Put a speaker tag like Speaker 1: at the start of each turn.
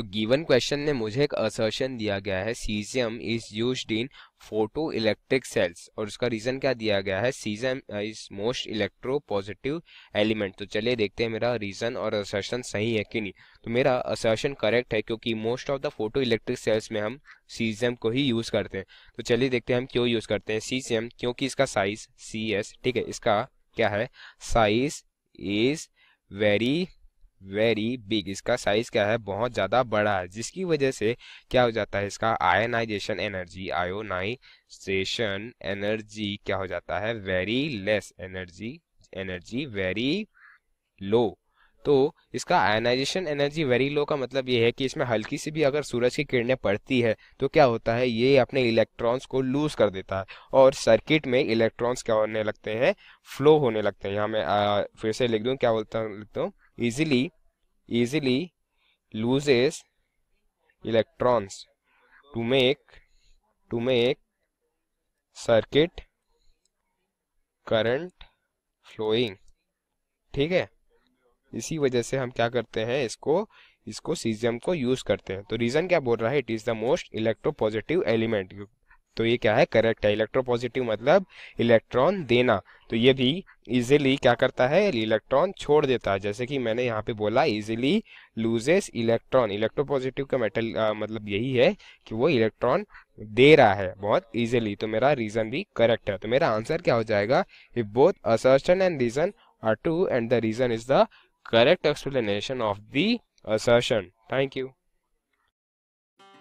Speaker 1: तो given question में मुझे एक असर्शन दिया गया है caesium is use in photoelectric cells और उसका रीजन क्या दिया गया है caesium is most electropositive element तो चलिए देखते हैं मेरा रीजन और असर्शन सही है कि नहीं तो मेरा असर्शन करेक्ट है क्योंकि most of the photoelectric cells में हम सीजियम को ही यूज करते हैं तो चलिए देखते हैं हम क्यों यूज करते हैं सीजियम क्योंकि इसका साइज सी ठीक है इसका क्या है size is very very big इसका साइज क्या है बहुत ज़्यादा बड़ा है जिसकी वजह से क्या हो जाता है इसका आयोनाइजेशन एनर्जी आयोनाइजेशन एनर्जी क्या हो जाता है very less energy energy very low तो इसका आयोनाइजेशन एनर्जी वेरी लो का मतलब ये है कि इसमें हल्की सी भी अगर सूरज की किरणें पड़ती है तो क्या होता है ये अपने इलेक्ट्रॉन्स को लूज कर देता है और सर्किट में इलेक्ट्रॉन्स क्या होने लगते हैं फ्लो होने लगते हैं यहाँ मैं फिर से लिख दूँ क्या बोलता लिखता हूँ easily easily loses electrons to make to make circuit current flowing ठीक है इसी वजह से हम क्या करते हैं इसको इसको सीजियम को यूज करते हैं तो रीजन क्या बोल रहा है it is the most electropositive element तो ये क्या है करेक्ट है इलेक्ट्रोपॉजिटिव मतलब इलेक्ट्रॉन देना तो ये भी इजिली क्या करता है इलेक्ट्रॉन छोड़ देता है जैसे कि मैंने यहाँ पे बोला इजिली लूजेस इलेक्ट्रॉन इलेक्ट्रोपॉजिटिव का मेटल मतलब यही है कि वो इलेक्ट्रॉन दे रहा है बहुत इजिली तो मेरा रीजन भी करेक्ट है तो मेरा आंसर क्या हो जाएगा if both assertion and reason are true and the reason is the correct explanation of the assertion thank you